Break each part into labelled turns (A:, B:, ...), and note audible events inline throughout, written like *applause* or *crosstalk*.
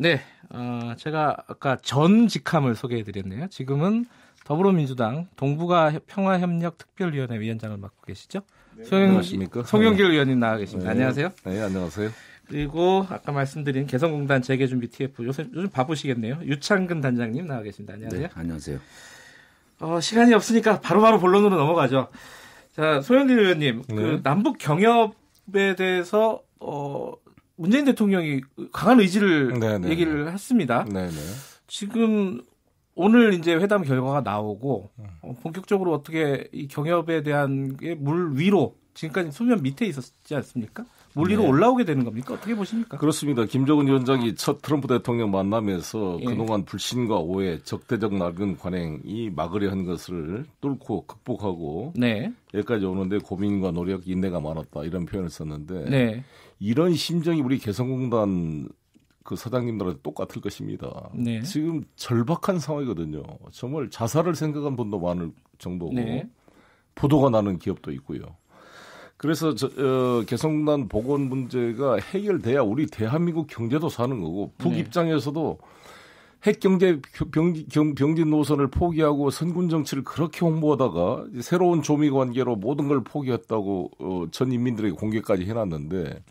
A: 네, 어, 제가 아까 전 직함을 소개해드렸네요. 지금은 더불어민주당 동북아 평화협력 특별위원회 위원장을 맡고 계시죠? 네. 소영, 송영길 네. 의원님 나와 계십니다. 네. 안녕하세요. 네, 안녕하세요. 그리고 아까 말씀드린 개성공단 재개준비 TF 요새 요즘 바쁘시겠네요. 유창근 단장님 나와 계십니다. 안녕하세요. 네, 안녕하세요. 어, 시간이 없으니까 바로바로 바로 본론으로 넘어가죠. 자, 소영길 의원님, 그 네. 남북 경협에 대해서 어, 문재인 대통령이 강한 의지를 네네. 네, 네. 얘기를 했습니다. 네네. 네. 지금 오늘 이제 회담 결과가 나오고 어, 본격적으로 어떻게 이 경협에 대한 게물 위로 지금까지 수면 밑에 있었지 않습니까? 물 위로 네. 올라오게 되는 겁니까? 어떻게 보십니까?
B: 그렇습니다. 김정은 위원장이 첫 트럼프 대통령 만남에서 예. 그동안 불신과 오해, 적대적 낡은 관행이 막으려 한 것을 뚫고 극복하고 네. 여기까지 오는데 고민과 노력, 인내가 많았다 이런 표현을 썼는데 네. 이런 심정이 우리 개성공단 그 사장님들한테 똑같을 것입니다. 네. 지금 절박한 상황이거든요. 정말 자살을 생각한 분도 많을 정도고 네. 보도가 나는 기업도 있고요. 그래서 저, 어, 개성공단 복원 문제가 해결돼야 우리 대한민국 경제도 사는 거고 북 네. 입장에서도 핵 경제 병진, 병진 노선을 포기하고 선군 정치를 그렇게 홍보하다가 새로운 조미 관계로 모든 걸 포기했다고 어, 전 인민들에게 공개까지 해놨는데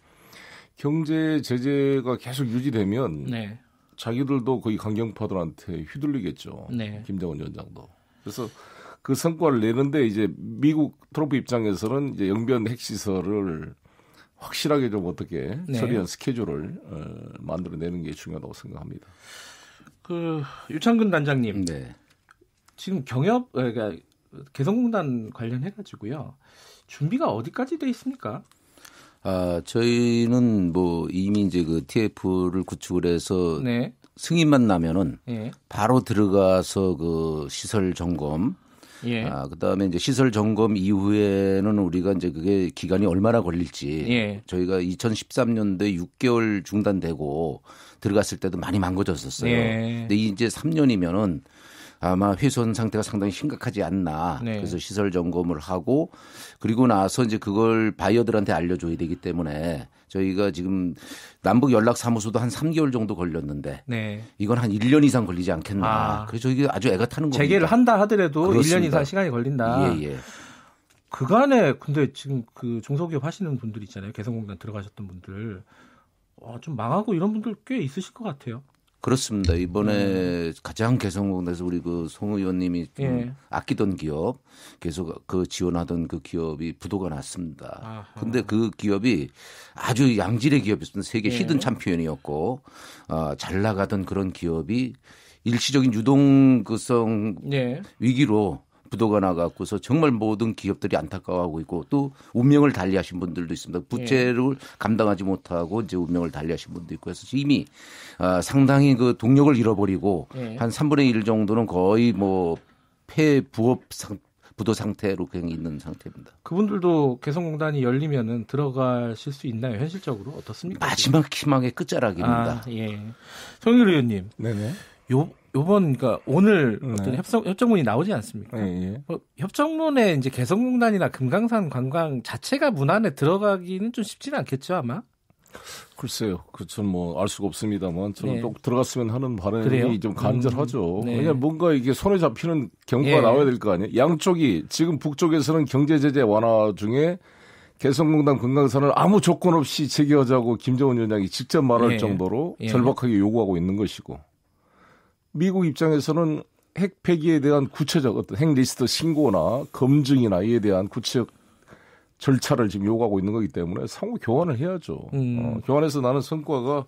B: 경제 제재가 계속 유지되면 네. 자기들도 거의 강경파들한테 휘둘리겠죠. 네. 김정은 위원장도. 그래서 그 성과를 내는데 이제 미국 트럼프 입장에서는 이제 영변 핵시설을 확실하게 좀 어떻게 네. 처리한 스케줄을 어, 만들어내는
A: 게 중요하다고 생각합니다. 그 유창근 단장님, 네. 지금 경협 어, 그러니까 개성공단 관련해 가지고요 준비가 어디까지 돼 있습니까?
C: 아, 저희는 뭐 이미 이제 그 TF를 구축을 해서 네. 승인만 나면은 예. 바로 들어가서 그 시설 점검 예. 아, 그다음에 이제 시설 점검 이후에는 우리가 이제 그게 기간이 얼마나 걸릴지 예. 저희가 2013년도에 6개월 중단되고 들어갔을 때도 많이 망가졌었어요. 예. 근데 이제 3년이면은 아마 훼손 상태가 상당히 심각하지 않나. 네. 그래서 시설 점검을 하고 그리고 나서 이제 그걸 바이어들한테 알려줘야 되기 때문에 저희가 지금 남북 연락 사무소도 한 3개월 정도 걸렸는데 네. 이건 한 1년 이상 걸리지 않겠나. 아. 그래서 이게 아주 애가 타는 거니다 재개를 한다 하더라도 그렇습니다. 1년 이상 시간이 걸린다. 예, 예. 그간에 근데 지금 그
A: 중소기업 하시는 분들 있잖아요. 개성공단 들어가셨던 분들 와, 좀 망하고 이런 분들 꽤 있으실 것 같아요.
C: 그렇습니다. 이번에 음. 가장 개성공단에서 우리 그송 의원님이 예. 아끼던 기업 계속 그 지원하던 그 기업이 부도가 났습니다. 아하. 근데 그 기업이 아주 양질의 기업이었습니다. 세계 예. 히든 챔피언이었고 어, 잘 나가던 그런 기업이 일시적인 유동성 예. 위기로 부도가 나갖고서 정말 모든 기업들이 안타까워하고 있고 또 운명을 달리하신 분들도 있습니다. 부채를 예. 감당하지 못하고 이제 운명을 달리하신 분도 있고 해서 이미 아, 상당히 그 동력을 잃어버리고 예. 한 3분의 1 정도는 거의 뭐 폐부업 상 부도 상태로 그냥 있는 상태입니다.
A: 그분들도 개성공단이 열리면은 들어가실 수 있나요? 현실적으로 어떻습니까? 마지막 희망의 끝자락입니다. 아, 예. 성일 의원님. 네네. 요 요번 그러니까 오늘 네. 어떤 협상 협정문이 나오지 않습니까? 네, 예. 예. 어, 협정문에 이제 개성공단이나 금강산 관광 자체가 문안에 들어가기는 좀 쉽지는 않겠죠 아마.
B: 글쎄요, 그전뭐알 수가 없습니다만 저는 네. 꼭 들어갔으면 하는 바람이 좀 음. 간절하죠. 음, 네. 왜냐
A: 뭔가 이게 손에 잡히는
B: 경과가 예. 나와야 될 거 아니에요. 양쪽이 지금 북쪽에서는 경제 제재 완화 중에 개성공단 금강산을 아무 조건 없이 재개하자고 김정은 위원장이 직접 말할 예. 정도로 예. 절박하게 요구하고 있는 것이고 미국 입장에서는 핵 폐기에 대한 구체적 어떤 핵 리스트 신고나 검증이나 이에 대한 구체적 절차를 지금 요구하고 있는 거기 때문에 상호 교환을 해야죠. 음. 어, 교환해서 나는 성과가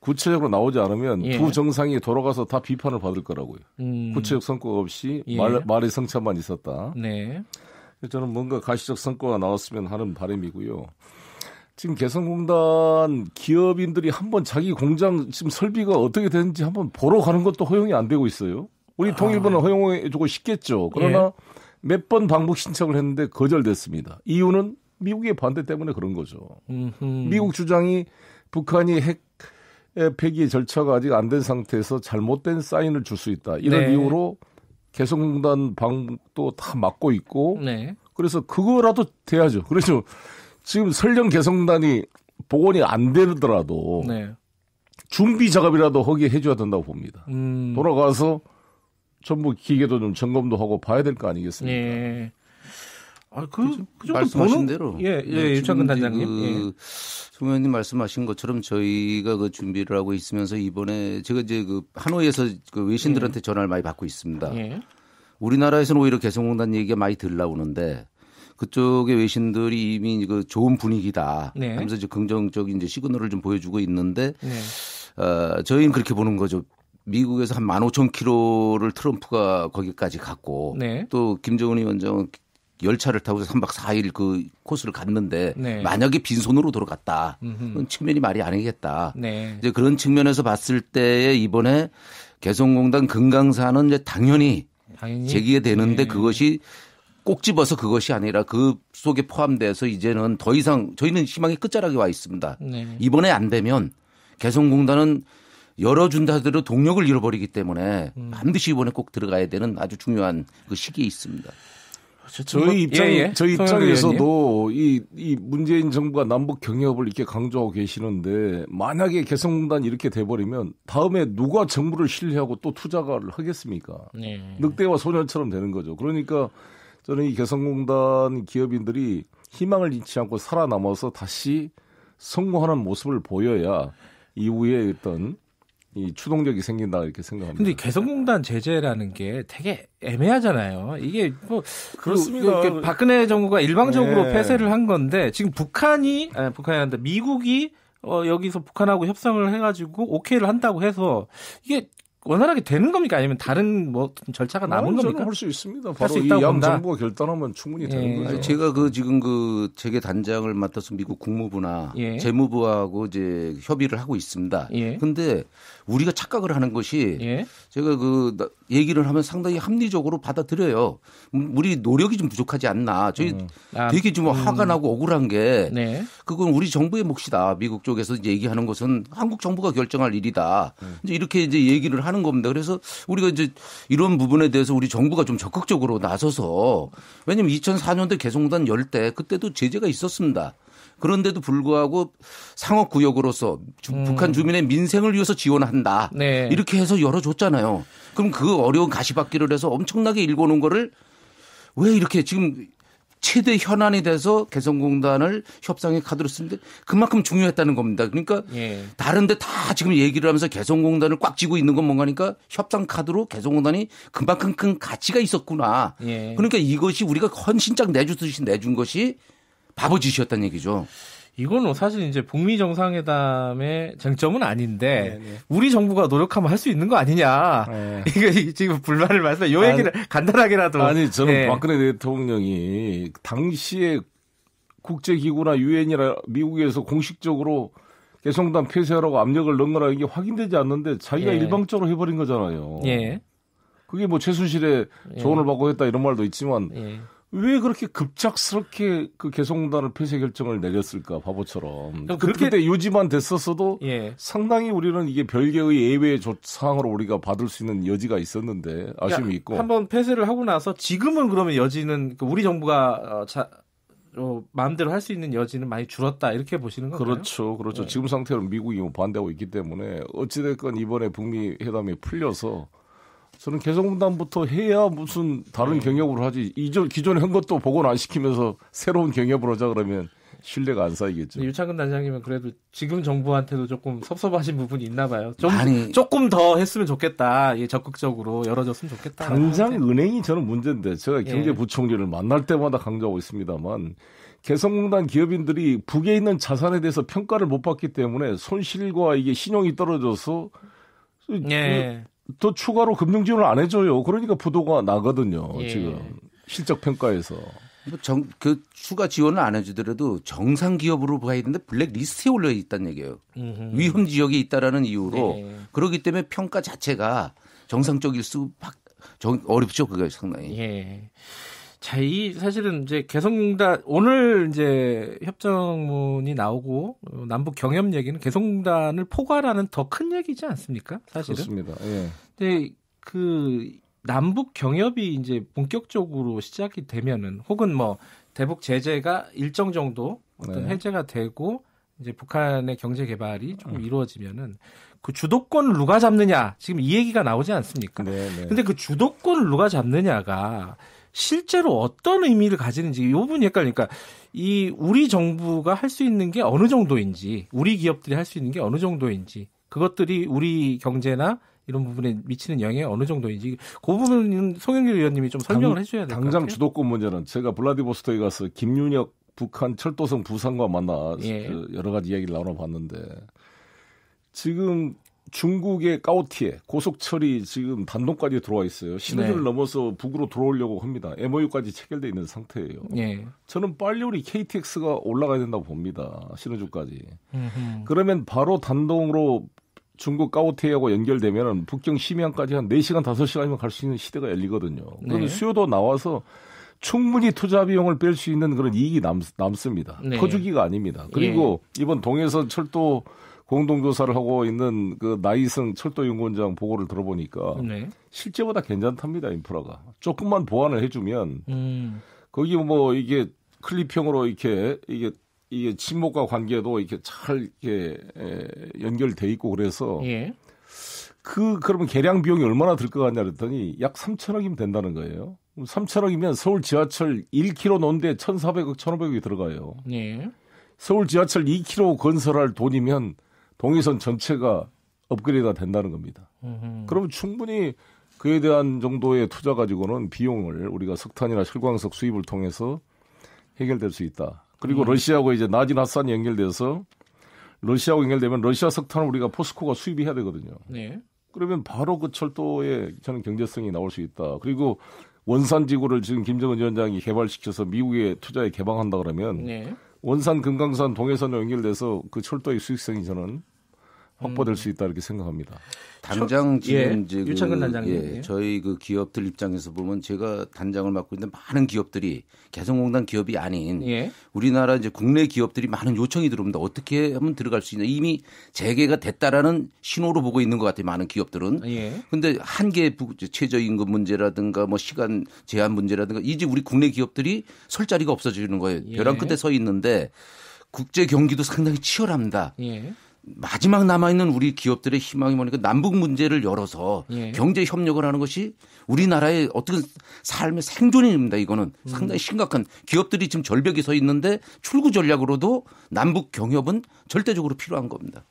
B: 구체적으로 나오지 않으면 예. 두 정상이 돌아가서 다 비판을 받을 거라고요.
A: 음. 구체적
B: 성과 없이 예. 말, 말의 성찰만 있었다. 네. 저는 뭔가 가시적 성과가 나왔으면 하는 바람이고요. 지금 개성공단 기업인들이 한번 자기 공장 지금 설비가 어떻게 되는지 한번 보러 가는 것도 허용이 안 되고 있어요. 우리 아, 통일부는 네. 허용해주고 싶겠죠. 그러나 예. 몇번 방북 신청을 했는데 거절됐습니다. 이유는 미국의 반대 때문에 그런 거죠. 음흠. 미국 주장이 북한이 핵 폐기 절차가 아직 안 된 상태에서 잘못된 사인을 줄 수 있다. 이런 네. 이유로 개성공단 방북도 다 막고 있고 네. 그래서 그거라도 돼야죠. 그래서 지금 설령 개성단이 복원이 안 되더라도 네. 준비 작업이라도 허기 해줘야 된다고 봅니다. 음. 돌아가서 전부 기계도 좀 점검도
C: 하고 봐야 될 거 아니겠습니까?
A: 예. 아, 그, 그, 그 정도 보는 대로. 예, 예, 네, 유창근 단장님. 그, 예.
C: 송 의원님 말씀하신 것처럼 저희가 그 준비를 하고 있으면서 이번에 제가 이제 그 하노이에서 그 외신들한테 예. 전화를 많이 받고 있습니다. 예. 우리나라에서는 오히려 개성공단 얘기가 많이 들 나오는데 그쪽의 외신들이 이미 그 좋은 분위기다 네. 하면서 이제 긍정적인 이제 시그널을 좀 보여주고 있는데 네. 어, 저희는 그렇게 보는 거죠. 미국에서 한 15,000km를 트럼프가 거기까지 갔고 네. 또 김정은 위원장은 열차를 타고 서 3박 4일 그 코스를 갔는데 네. 만약에 빈손으로 돌아갔다. 그건 측면이 말이 아니겠다. 네. 이제 그런 측면에서 봤을 때에 이번에 개성공단 금강산은 이제 당연히, 당연히? 제기가 되는데 네. 그것이 꼭 집어서 그것이 아니라 그 속에 포함돼서 이제는 더 이상 저희는 희망의 끝자락에 와 있습니다. 네. 이번에 안 되면 개성공단은 열어준다 하더라도 동력을 잃어버리기 때문에 음. 반드시 이번에 꼭 들어가야 되는 아주 중요한 그 시기에 있습니다. 저희 뭐, 입장 예, 예. 저희 입장에서도
B: 이, 이 문재인 정부가 남북 경협을 이렇게 강조하고 계시는데 만약에 개성공단 이렇게 돼버리면 다음에 누가 정부를 신뢰하고 또 투자를 하겠습니까? 네. 늑대와 소년처럼 되는 거죠. 그러니까 저는 이 개성공단 기업인들이 희망을 잃지 않고 살아남아서 다시 성공하는 모습을 보여야 이후에 어떤 이 추동력이 생긴다 이렇게 생각합니다.
A: 근데 개성공단 제재라는 게 되게 애매하잖아요. 이게 뭐 그 그렇습니다. 그, 박근혜 정부가 일방적으로 네. 폐쇄를 한 건데 지금 북한이 아니 북한이 한다. 미국이 어 여기서 북한하고 협상을 해가지고 오케이를 한다고 해서 이게 원활하게 되는 겁니까? 아니면 다른 뭐 절차가 남은 겁니까? 할 수 있습니다. 바로
B: 이 양
C: 정부가 결단하면 충분히 되는 예. 거죠. 제가 그 지금 그 재계 단장을 맡아서 미국 국무부나 예. 재무부하고 이제 협의를 하고 있습니다. 그런데 예. 우리가 착각을 하는 것이 예. 제가 그 얘기를 하면 상당히 합리적으로 받아들여요. 음, 우리 노력이 좀 부족하지 않나. 저희 음. 아, 되게 좀 음. 화가 나고 억울한 게 네. 그건 우리 정부의 몫이다. 미국 쪽에서 얘기하는 것은 한국 정부가 결정할 일이다. 음. 이제 이렇게 이제 얘기를 하는 하는 겁니다. 그래서 우리가 이제 이런 부분에 대해서 우리 정부가 좀 적극적으로 나서서 왜냐면 2004년도 개성공단 열 때 그때도 제재가 있었습니다. 그런데도 불구하고 상업 구역으로서 음. 북한 주민의 민생을 위해서 지원한다. 네. 이렇게 해서 열어줬잖아요. 그럼 그 어려운 가시밭길을 해서 엄청나게 일궈놓은 거를 왜 이렇게 지금 최대 현안이 돼서 개성공단을 협상의 카드로 쓰는데 그만큼 중요했다는 겁니다. 그러니까 예. 다른데 다 지금 얘기를 하면서 개성공단을 꽉 쥐고 있는 건 뭔가니까 협상 카드로 개성공단이 그만큼 큰 가치가 있었구나. 예. 그러니까 이것이 우리가 헌신짝 내주듯이 내준 것이 바보짓이었다는 얘기죠.
A: 이거는 사실 이제 북미 정상회담의 쟁점은 아닌데 네네. 네. 우리 정부가 노력하면 할 수 있는 거 아니냐 네. *laughs* 이거 지금 불만을 말씀 요 얘기를 아니, 간단하게라도 아니 저는 네.
B: 박근혜 대통령이 당시에 국제기구나 유엔이나 미국에서 공식적으로 개성당 폐쇄하라고 압력을 넣느라 이게 확인되지 않는데 자기가 예. 일방적으로 해버린 거잖아요. 예. 그게 뭐 최순실의 예. 조언을 받고 했다 이런 말도 있지만 예. 왜 그렇게 급작스럽게 그 개성공단을 폐쇄 결정을 내렸을까 바보처럼 그렇게 때 요지만 됐었어도 예. 상당히 우리는 이게 별개의 예외 조항으로 우리가 받을 수 있는 여지가 있었는데 아쉬움이 그러니까 있고 한
A: 번 폐쇄를 하고 나서 지금은 그러면 여지는 그 우리 정부가 어, 자, 어, 마음대로 할 수 있는 여지는 많이 줄었다 이렇게 보시는 거요 그렇죠,
B: 그렇죠. 네. 지금 상태로 미국이 뭐 반대하고 있기 때문에 어찌됐건 이번에 북미 회담이 풀려서
A: 저는 개성공단부터 해야 무슨
B: 다른 네. 경협으로 하지 이전 기존에 한 것도 복원 안 시키면서 새로운 경협을 하자 그러면
A: 신뢰가 안 쌓이겠죠. 유창근 단장님은 그래도 지금 정부한테도 조금 섭섭하신 부분이 있나 봐요. 좀 아니, 조금 더 했으면 좋겠다. 예, 적극적으로 열어줬으면 좋겠다. 당장 네. 은행이 저는
B: 문제인데 제가 예. 경제부총리를 예. 만날 때마다 강조하고 있습니다만 개성공단 기업인들이 북에 있는 자산에 대해서 평가를 못 받기 때문에 손실과 이게 신용이 떨어져서 예. 또 추가로 금융 지원을 안 해줘요. 그러니까 부도가 나거든요.
A: 예. 지금
C: 실적 평가에서. 뭐 정, 그 추가 지원을 안 해주더라도 정상 기업으로 봐야 되는데 블랙 리스트에 올려 있다는 얘기예요. 음흠. 위험 지역에 있다라는 이유로 예. 그러기 때문에 평가 자체가 정상적일 수 정, 어렵죠. 그게 상당히. 예. 자, 이 사실은 이제 개성공단 오늘 이제
A: 협정문이 나오고 어, 남북 경협 얘기는 개성공단을 포괄하는 더 큰 얘기지 않습니까? 사실은. 그렇습니다. 예. 근데 그 남북 경협이 이제 본격적으로 시작이 되면은 혹은 뭐 대북 제재가 일정 정도 어떤 네. 해제가 되고 이제 북한의 경제 개발이 조금 음. 이루어지면은 그 주도권을 누가 잡느냐 지금 이 얘기가 나오지 않습니까? 네, 네. 근데 그 주도권을 누가 잡느냐가 실제로 어떤 의미를 가지는지 이 부분이 헷갈리니까 그러니까 이 우리 정부가 할 수 있는 게 어느 정도인지 우리 기업들이 할 수 있는 게 어느 정도인지 그것들이 우리 경제나 이런 부분에 미치는 영향이 어느 정도인지 그 부분은 송영길 의원님이 좀 설명을 당, 해줘야 될
B: 것 같아요. 당장 주도권 문제는 제가 블라디보스토크에 가서 김윤혁 북한 철도성 부상과 만나 예. 여러 가지 이야기를 나눠봤는데 지금 중국의 까오티에 고속철이 지금 단동까지 들어와 있어요. 신호를 네. 넘어서 북으로 들어오려고 합니다. MOU까지 체결돼 있는 상태예요. 네. 저는 빨리 우리 KTX가 올라가야 된다고 봅니다. 신호주까지. 음흠. 그러면 바로 단동으로 중국 까오티이하고 연결되면 북경 심양까지 한 4시간, 5시간이면 갈 수 있는 시대가 열리거든요. 그래 네. 수요도 나와서 충분히 투자 비용을 뺄 수 있는 그런 이익이 남, 남습니다. 네. 퍼주기가 아닙니다. 그리고 예. 이번 동해선 철도 공동조사를 하고 있는 그 나이승 철도연구원장 보고를 들어보니까 네. 실제보다 괜찮답니다 인프라가 조금만 보완을 해주면 음. 거기 뭐 이게 클립형으로 이렇게 이게 이게 침묵과 관계도 이렇게 잘 이렇게 연결돼 있고 그래서 예. 그 그러면 개량 비용이 얼마나 들 것 같냐 그랬더니 약 3천억이면 된다는 거예요. 3천억이면 서울 지하철 1km 논데 1,400억 1,500억이 들어가요. 예. 서울 지하철 2km 건설할 돈이면 동의선 전체가 업그레이드가 된다는 겁니다. 음흠. 그러면 충분히 그에 대한 정도의 투자 가지고는 비용을 우리가 석탄이나 실광석 수입을 통해서 해결될 수 있다. 그리고 음. 러시아하고 이제 나지나산이 연결돼서 러시아하고 연결되면 러시아 석탄을 우리가 포스코가 수입해야 되거든요. 네. 그러면 바로 그 철도에 저는 경제성이 나올 수 있다. 그리고 원산 지구를 지금 김정은 위원장이 개발시켜서 미국의 투자에 개방한다 그러면 네. 원산 금강산 동해선에 연결돼서 그 철도의 수익성이 저는 확보될 음. 수 있다 이렇게 생각합니다.
A: 당장 예, 지금 예, 지금 유창근 단장님 예, 예,
C: 저희 그 기업들 입장에서 보면 제가 단장을 맡고 있는 데 많은 기업들이 개성공단 기업이 아닌 예. 우리나라 이제 국내 기업들이 많은 요청이 들어옵니다. 어떻게 하면 들어갈 수 있냐 이미 재개가 됐다라는 신호로 보고 있는 것 같아요. 많은 기업들은. 그런데 예. 한계 최저임금 문제라든가 뭐 시간 제한 문제라든가 이제 우리 국내 기업들이 설 자리가 없어지는 거예요. 벼랑 예. 끝에 서 있는데 국제 경기도 상당히 치열합니다. 예. 마지막 남아있는 우리 기업들의 희망이 뭐니까 남북 문제를 열어서 예. 경제 협력을 하는 것이 우리나라의 어떤 삶의 생존입니다. 이거는 음. 상당히 심각한 기업들이 지금 절벽에 서 있는데 출구 전략으로도 남북 경협은 절대적으로 필요한 겁니다.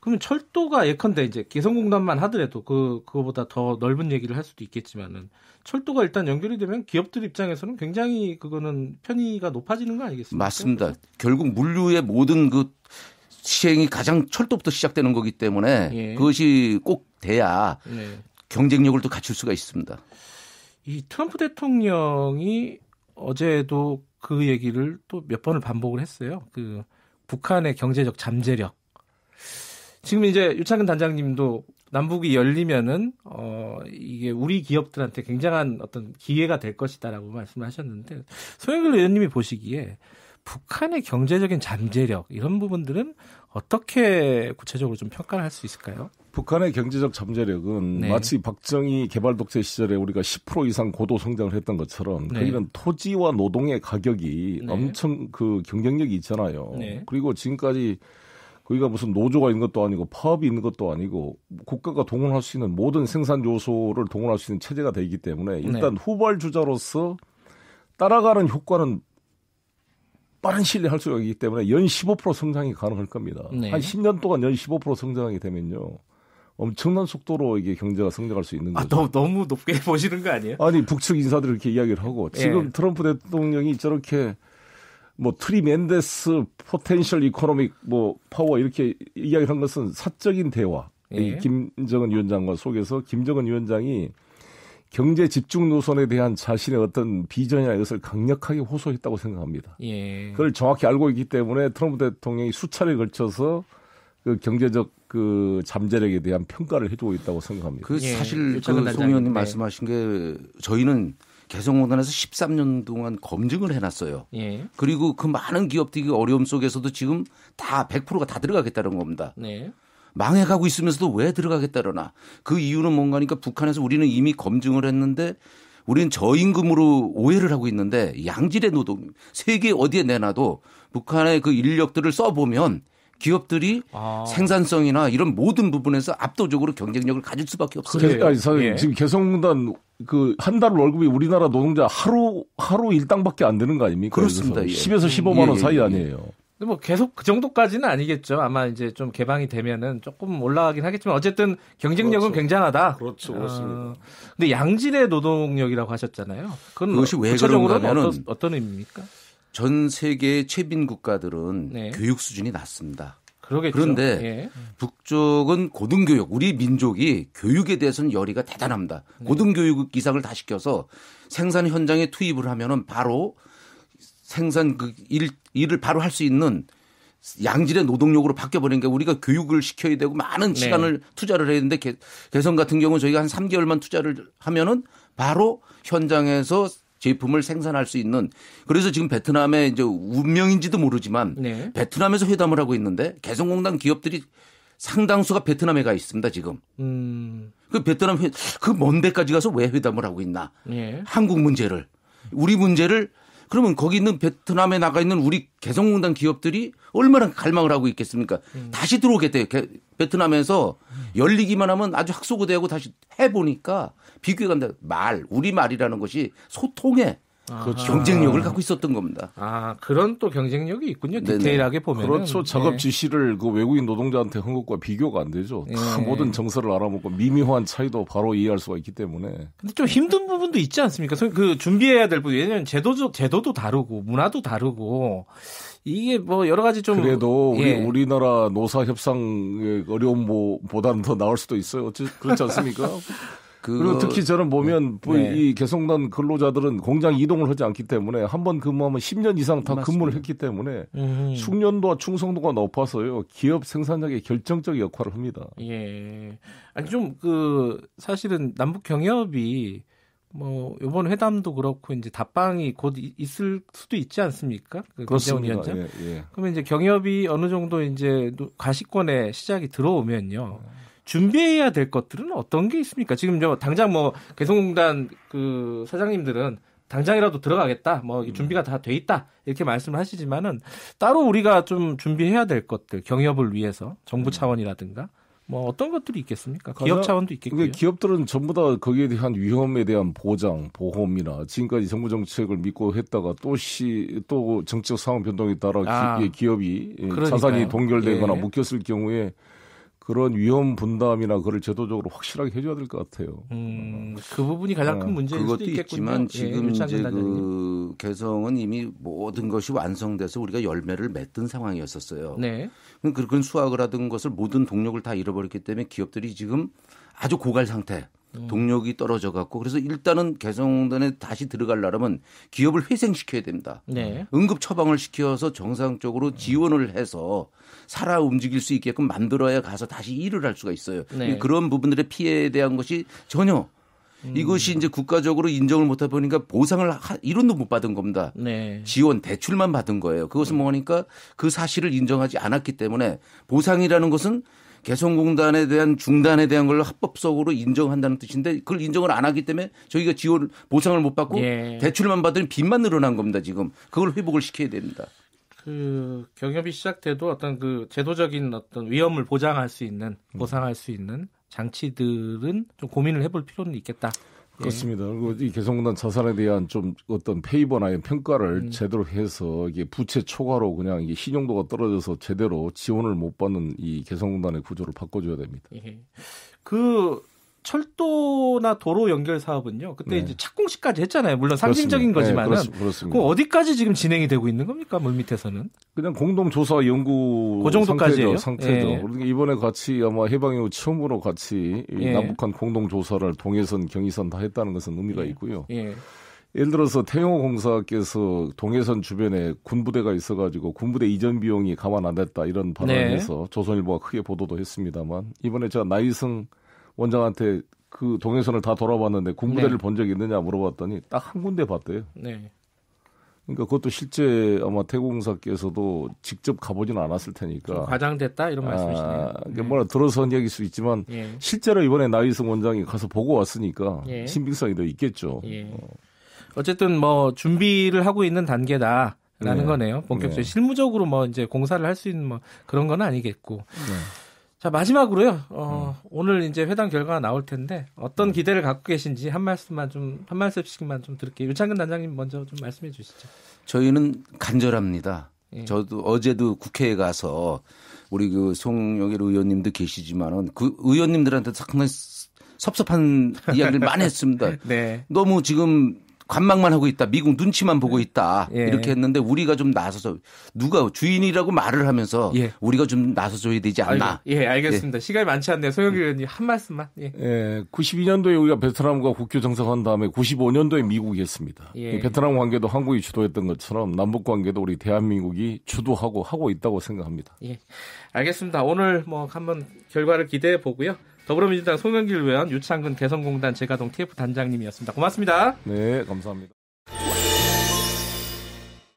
C: 그러면 철도가 예컨대 이제
A: 개성공단만 하더라도 그 그거보다 더 넓은 얘기를 할 수도 있겠지만은 철도가 일단 연결이 되면 기업들 입장에서는 굉장히 그거는 편의가 높아지는 거 아니겠습니까? 맞습니다.
C: 결국 물류의 모든 그 시행이 가장 철도부터 시작되는 거기 때문에 예. 그것이 꼭 돼야 예. 네. 경쟁력을 또 갖출 수가 있습니다.
A: 이 트럼프 대통령이 어제도 그 얘기를 또 몇 번을 반복을 했어요. 그 북한의 경제적 잠재력. 지금 이제 유창근 단장님도 남북이 열리면은 어 이게 우리 기업들한테 굉장한 어떤 기회가 될 것이다라고 말씀을 하셨는데 소영길 의원님이 보시기에 북한의 경제적인 잠재력 이런 부분들은 어떻게 구체적으로 좀 평가를 할 수 있을까요?
B: 북한의 경제적 잠재력은 네. 마치 박정희 개발 독재 시절에 우리가 10% 이상 고도 성장을 했던 것처럼 네. 거기는 토지와 노동의 가격이 네. 엄청 그 경쟁력이 있잖아요. 네. 그리고 지금까지 거기가 무슨 노조가 있는 것도 아니고 파업이 있는 것도 아니고 국가가 동원할 수 있는 모든 생산 요소를 동원할 수 있는 체제가 되기 때문에 네. 일단 후발주자로서 따라가는 효과는 빠른 시일 할 수가 있기 때문에 연 15% 성장이 가능할 겁니다. 네. 한 10년 동안 연 15%성장이 되면요. 엄청난 속도로 이게 경제가 성장할 수 있는 아, 거죠.
A: 아, 너무, 너무 높게 *laughs* 보시는 거 아니에요?
B: 아니, 북측 인사들이 이렇게 이야기를 하고 예. 지금 예. 트럼프 대통령이 저렇게 뭐 트리멘데스 포텐셜 이코노믹 뭐 파워 이렇게 이야기를 한 것은 사적인 대화. 예. 이 김정은 위원장과 속에서 김정은 위원장이 경제 집중 노선에 대한 자신의 어떤 비전이나 이것을 강력하게 호소했다고 생각합니다. 예. 그걸 정확히 알고 있기 때문에 트럼프 대통령이 수차례 걸쳐서 그 경제적 그 잠재력에 대한
C: 평가를 해주고 있다고 생각합니다. 그 예, 사실 예. 그 그송 의원님 말씀하신 게 저희는 개성공단에서 13년 동안 검증을 해놨어요. 예. 그리고 그 많은 기업들이 어려움 속에서도 지금 다 100%가 다 들어가겠다는 겁니다. 네. 망해가고 있으면서도 왜 들어가겠다 그러나 그 이유는 뭔가니까 북한에서 우리는 이미 검증을 했는데 우리는 저임금으로 오해를 하고 있는데 양질의 노동 세계 어디에 내놔도 북한의 그 인력들을 써보면 기업들이 아. 생산성이나 이런 모든 부분에서 압도적으로 경쟁력을 가질 수밖에 없어요. 그러니까 그래, 니사 예. 지금
B: 개성공단 그 한 달 월급이 우리나라 노동자 하루 하루 일당밖에 안 되는 거 아닙니까? 그렇습니다. 예. 10에서 15만 원 예, 예, 사이 예, 아니에요.
A: 뭐 계속 그 정도까지는 아니겠죠. 아마 이제 좀 개방이 되면은 조금 올라가긴 하겠지만 어쨌든 경쟁력은 그렇죠. 굉장하다. 그렇죠. 아, 그렇습니다. 근데 양질의 노동력이라고 하셨잖아요. 그건 그것이 왜 그런가면 어떤,
C: 어떤 의미입니까? 전 세계의 최빈 국가들은 네. 교육 수준이 낮습니다. 그러겠죠. 그런데 예. 북쪽은 고등교육, 우리 민족이 교육에 대해서는 열의가 대단합니다. 네. 고등교육 이상을 다 시켜서 생산 현장에 투입을 하면은 바로 생산 그 일, 일을 바로 할 수 있는 양질의 노동력으로 바뀌어버리니까 우리가 교육을 시켜야 되고 많은 네. 시간을 네. 투자를 해야 되는데 개, 개성 같은 경우는 저희가 한 3개월만 투자를 하면은 바로 현장에서 제품을 생산할 수 있는 그래서 지금 베트남의 이제 운명인지도 모르지만 네. 베트남에서 회담을 하고 있는데 개성공단 기업들이 상당수가 베트남에 가 있습니다 지금. 음. 그 베트남 그먼 데까지 가서 왜 회담을 하고 있나? 예. 한국 문제를 우리 문제를 그러면 거기 있는 베트남에 나가 있는 우리 개성공단 기업들이 얼마나 갈망을 하고 있겠습니까? 음. 다시 들어오게돼요 베트남에서 음. 열리기만 하면 아주 학소고되고 다시 해보니까 비교해 간다. 말, 우리 말이라는 것이 소통에 그렇죠. 경쟁력을 갖고 있었던 겁니다. 아 그런 또 경쟁력이 있군요.
A: 디테일하게 보면 그렇죠. 예. 작업
B: 지시를 그 외국인 노동자한테 한 것과 비교가 안 되죠. 예. 다 모든 정서를 알아먹고 미묘한 차이도 바로 이해할 수가 있기 때문에.
A: 근데 좀 힘든 부분도 있지 않습니까? 그 준비해야 될 부분 왜냐하면 제도적 제도도 다르고 문화도 다르고 이게 뭐
B: 여러 가지 좀 그래도 우리 예. 우리나라 노사 협상의 어려움보다는 더 나을 수도 있어요. 어찌 그렇지 않습니까? *laughs* 그... 리고 특히 저는 보면 네. 뭐 이 네. 개성난 근로자들은 공장 이동을 하지 않기 때문에 한 번 근무하면 10년 이상 다 맞습니다. 근무를 했기 때문에 음. 숙련도와 충성도가 높아서요 기업 생산력의 결정적 역할을 합니다.
A: 예, 아니 좀 그 사실은 남북 경협이 뭐 이번 회담도 그렇고 이제 답방이 곧 있을 수도 있지 않습니까? 그 그렇습니다. 예, 예. 그러면 이제 경협이 어느 정도 이제 가시권의 시작이 들어오면요. 음. 준비해야 될 것들은 어떤 게 있습니까? 지금 저 당장 뭐 개성공단 그 사장님들은 당장이라도 들어가겠다. 뭐 음. 준비가 다 돼 있다. 이렇게 말씀을 하시지만은 따로 우리가 좀 준비해야 될 것들 경협을 위해서 정부 음. 차원이라든가 뭐 어떤 것들이 있겠습니까? 기업 차원도 있겠고요.
B: 기업들은 전부 다 거기에 대한 위험에 대한 보장, 보험이나 지금까지 정부 정책을 믿고 했다가 또 시 또 정책 상황 변동에 따라 아, 예, 기, 업이 예, 그러니까요. 자산이 동결되거나 예. 묶였을 경우에 그런 위험 분담이나
C: 그걸 제도적으로 확실하게 해줘야 될 것 같아요.
A: 음, 그 부분이 가장 큰 어, 문제일 어, 그것도 있지만 예, 지금 예, 이제
C: 그 개성은 이미 모든 것이 완성돼서 우리가 열매를 맺던 상황이었었어요. 네. 그런 수확을 하던 것을 모든 동력을 다 잃어버렸기 때문에 기업들이 지금 아주 고갈 상태. 음. 동력이 떨어져 갖고 그래서 일단은 개성공단에 다시 들어갈려면 기업을 회생시켜야 됩니다. 네. 응급 처방을 시켜서 정상적으로 음. 지원을 해서 살아 움직일 수 있게끔 만들어야 가서 다시 일을 할 수가 있어요. 네. 그런 부분들의 피해에 대한 것이 전혀 음. 이것이 이제 국가적으로 인정을 못해 보니까 보상을 하, 이론도 못 받은 겁니다. 네. 지원 대출만 받은 거예요. 그것은 음. 뭐니까 그 사실을 인정하지 않았기 때문에 보상이라는 것은 개성공단에 대한 중단에 대한 걸 합법적으로 인정한다는 뜻인데 그걸 인정을 안 하기 때문에 저희가 지원 보상을 못 받고 예. 대출만 받으니 빚만 늘어난 겁니다 지금 그걸 회복을 시켜야 됩니다.
A: 그 경협이 시작돼도 어떤 그 제도적인 어떤 위험을 보장할 수 있는 보상할 수 있는 장치들은 좀 고민을 해볼 필요는 있겠다. 예.
B: 그렇습니다. 그리고 이 개성공단 자산에 대한 좀 어떤 페이버나 평가를 음. 제대로 해서 이게 부채 초과로 그냥 이게 신용도가 떨어져서 제대로 지원을 못 받는 이 개성공단의 구조를 바꿔줘야 됩니다.
A: 예. 그 철도나 도로 연결 사업은요. 그때 네. 이제 착공식까지 했잖아요. 물론 상징적인 네, 그렇습니다. 거지만은 네, 그렇습니다. 어디까지 지금 진행이 되고 있는 겁니까? 물밑에서는? 그냥 공동 조사 연구
B: 그 정도까지예요. 상태죠. 예. 그러니 이번에 같이 아마 해방 이후 처음으로 같이 예. 남북한 공동 조사를 동해선, 경의선 다 했다는 것은 의미가 예. 있고요. 예. 예를 들어서 태용호 공사께서 동해선 주변에 군부대가 있어가지고 군부대 이전 비용이 감안 안 됐다 이런 네. 발언에서 네. 조선일보가 크게 보도도 했습니다만 이번에 제가 나이승 원장한테 그 동해선을 다 돌아봤는데 군부대를 네. 본 적이 있느냐 물어봤더니 딱 한 군데 봤대요. 네. 그러니까 그것도 실제 아마 태공사께서도 직접 가보지는 않았을 테니까 과장됐다 이런 아, 말씀이시네요. 아, 그러 그러니까 네. 뭐라 들어선 얘기일 수 있지만 예. 실제로 이번에 나이승 원장이 가서 보고 왔으니까 예. 신빙성이 더 있겠죠. 예. 어.
A: 어쨌든 뭐 준비를 하고 있는 단계다. 라는 네. 거네요. 본격적으로 네. 실무적으로 뭐 이제 공사를 할 수 있는 뭐 그런 건 아니겠고. 네. 자 마지막으로요. 어, 음. 오늘 이제 회담 결과가 나올 텐데 어떤 음. 기대를 갖고 계신지 한 말씀만 좀 한 말씀씩만 좀 드릴게요. 유창근 단장님 먼저 좀 말씀해 주시죠.
C: 저희는 간절합니다. 예. 저도 어제도 국회에 가서 우리 그 송영일 의원님도 계시지만은 그 의원님들한테 상당히 섭섭한 *laughs* 이야기를 많이 했습니다. 네. 너무 지금 관망만 하고 있다. 미국 눈치만 보고 네. 있다. 예. 이렇게 했는데 우리가 좀 나서서 누가 주인이라고 말을 하면서 예. 우리가 좀 나서줘야 되지 않나. 알겠, 예, 알겠습니다.
A: 예. 시간이 많지 않네요. 소영 의원님 한 말씀만.
B: 예. 92년도에 예, 우리가 베트남과 국교 정상한 다음에 95년도에 미국이었습니다. 예. 베트남 관계도 한국이 주도했던 것처럼 남북 관계도 우리 대한민국이 주도하고 하고 있다고 생각합니다.
A: 예. 알겠습니다. 오늘 뭐 한번 결과를 기대해 보고요. 더불어민주당 송영길 의원, 유창근 개성공단 재가동 TF 단장님이었습니다. 고맙습니다.
B: 네, 감사합니다.